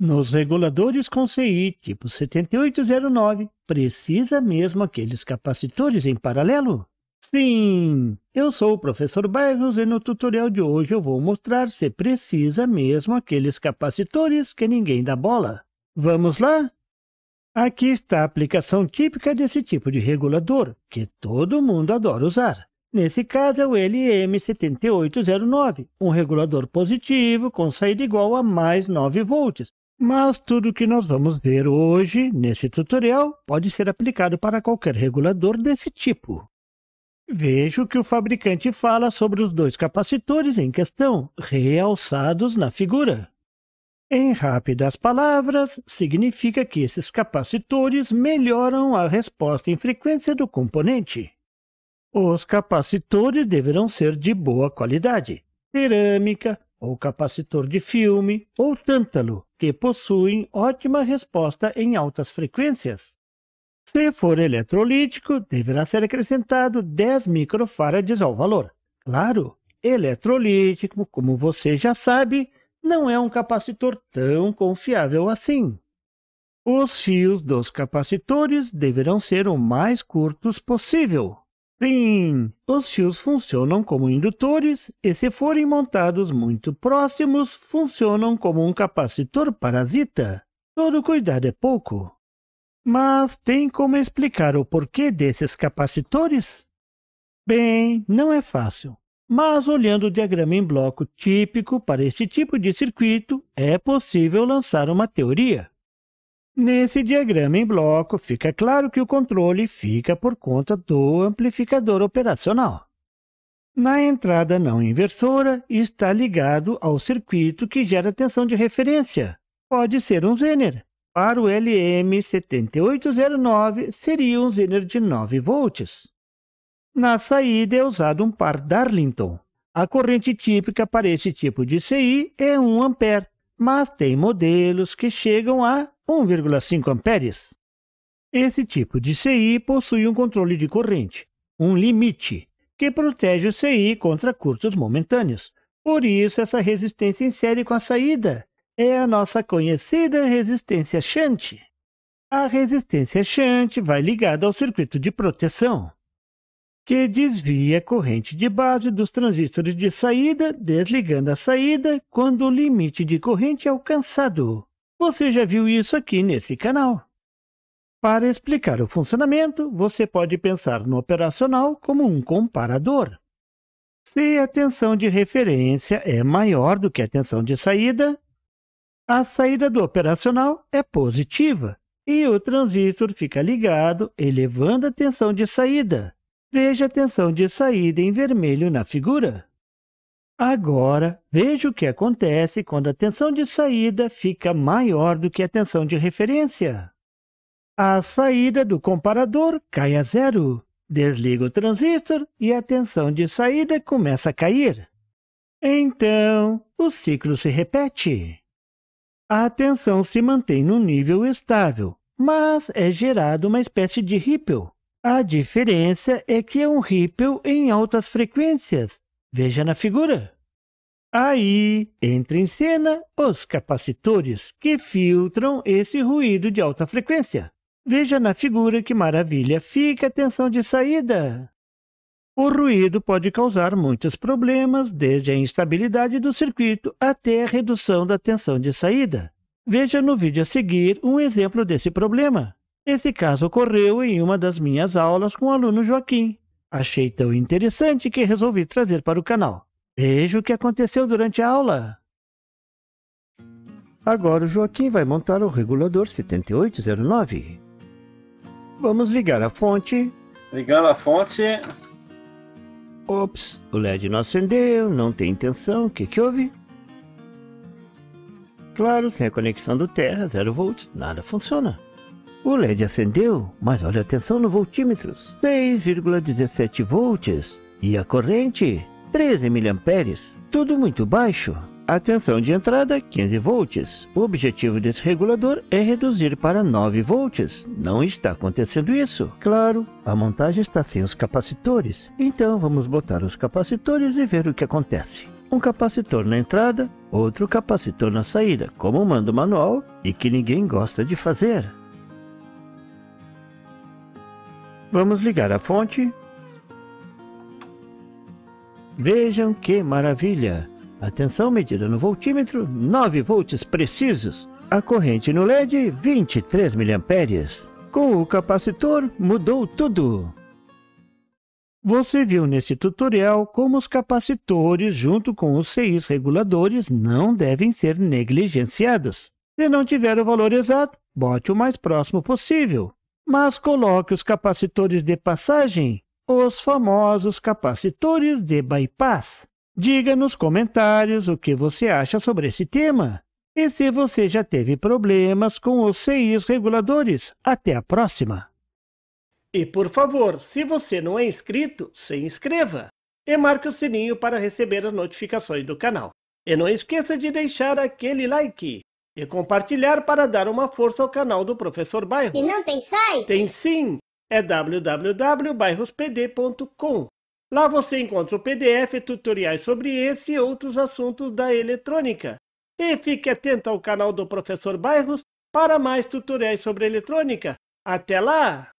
nos reguladores com CI tipo 7809, precisa mesmo aqueles capacitores em paralelo? Sim, eu sou o professor Bairros e no tutorial de hoje eu vou mostrar se precisa mesmo aqueles capacitores que ninguém dá bola. Vamos lá? Aqui está a aplicação típica desse tipo de regulador, que todo mundo adora usar. Nesse caso é o LM7809, um regulador positivo com saída igual a mais 9 volts, mas tudo o que nós vamos ver hoje nesse tutorial pode ser aplicado para qualquer regulador desse tipo. Veja o que o fabricante fala sobre os dois capacitores em questão, realçados na figura. Em rápidas palavras, significa que esses capacitores melhoram a resposta em frequência do componente. Os capacitores deverão ser de boa qualidade, cerâmica, ou capacitor de filme, ou tântalo, que possuem ótima resposta em altas frequências. Se for eletrolítico, deverá ser acrescentado 10 microfarads ao valor. Claro, eletrolítico, como você já sabe, não é um capacitor tão confiável assim. Os fios dos capacitores deverão ser o mais curtos possível, Sim, os fios funcionam como indutores e, se forem montados muito próximos, funcionam como um capacitor parasita. Todo cuidado é pouco. Mas tem como explicar o porquê desses capacitores? Bem, não é fácil. Mas olhando o diagrama em bloco típico para esse tipo de circuito, é possível lançar uma teoria. Nesse diagrama em bloco, fica claro que o controle fica por conta do amplificador operacional. Na entrada não inversora, está ligado ao circuito que gera tensão de referência. Pode ser um zener. Para o LM7809, seria um zener de 9 volts. Na saída é usado um par Darlington. A corrente típica para esse tipo de CI é 1 ampere, mas tem modelos que chegam a 1,5 amperes. Esse tipo de CI possui um controle de corrente, um limite, que protege o CI contra curtos momentâneos. Por isso, essa resistência em série com a saída é a nossa conhecida resistência shunt. A resistência shunt vai ligada ao circuito de proteção que desvia a corrente de base dos transistores de saída, desligando a saída quando o limite de corrente é alcançado. Você já viu isso aqui nesse canal. Para explicar o funcionamento, você pode pensar no operacional como um comparador. Se a tensão de referência é maior do que a tensão de saída, a saída do operacional é positiva e o transistor fica ligado, elevando a tensão de saída. Veja a tensão de saída em vermelho na figura. Agora, veja o que acontece quando a tensão de saída fica maior do que a tensão de referência. A saída do comparador cai a zero. Desliga o transistor e a tensão de saída começa a cair. Então, o ciclo se repete. A tensão se mantém num nível estável, mas é gerado uma espécie de ripple, a diferença é que é um ripple em altas frequências. Veja na figura. Aí entra em cena os capacitores, que filtram esse ruído de alta frequência. Veja na figura que maravilha fica a tensão de saída. O ruído pode causar muitos problemas, desde a instabilidade do circuito até a redução da tensão de saída. Veja no vídeo a seguir um exemplo desse problema. Esse caso ocorreu em uma das minhas aulas com o aluno Joaquim. Achei tão interessante que resolvi trazer para o canal. Veja o que aconteceu durante a aula. Agora o Joaquim vai montar o regulador 7809. Vamos ligar a fonte. Ligando a fonte. Ops, o LED não acendeu, não tem intenção, o que, que houve? Claro, sem a conexão do Terra, 0 volts, nada funciona. O LED acendeu, mas olha a tensão no voltímetro, 6,17 volts, e a corrente, 13 mA. tudo muito baixo. A tensão de entrada, 15 volts. O objetivo desse regulador é reduzir para 9 volts. Não está acontecendo isso. Claro, a montagem está sem os capacitores. Então vamos botar os capacitores e ver o que acontece. Um capacitor na entrada, outro capacitor na saída, como manda o manual e que ninguém gosta de fazer. Vamos ligar a fonte. Vejam que maravilha! Atenção medida no voltímetro, 9 volts precisos. A corrente no LED, 23 miliamperes. Com o capacitor, mudou tudo! Você viu nesse tutorial como os capacitores, junto com os CIs reguladores, não devem ser negligenciados. Se não tiver o valor exato, bote o mais próximo possível mas coloque os capacitores de passagem, os famosos capacitores de bypass. Diga nos comentários o que você acha sobre esse tema e se você já teve problemas com os CIs reguladores. Até a próxima! E, por favor, se você não é inscrito, se inscreva e marque o sininho para receber as notificações do canal. E não esqueça de deixar aquele like e compartilhar para dar uma força ao canal do Professor Bairros. E não tem site? Tem sim! É www.bairrospd.com. Lá você encontra o PDF, tutoriais sobre esse e outros assuntos da eletrônica. E fique atento ao canal do Professor Bairros para mais tutoriais sobre eletrônica. Até lá!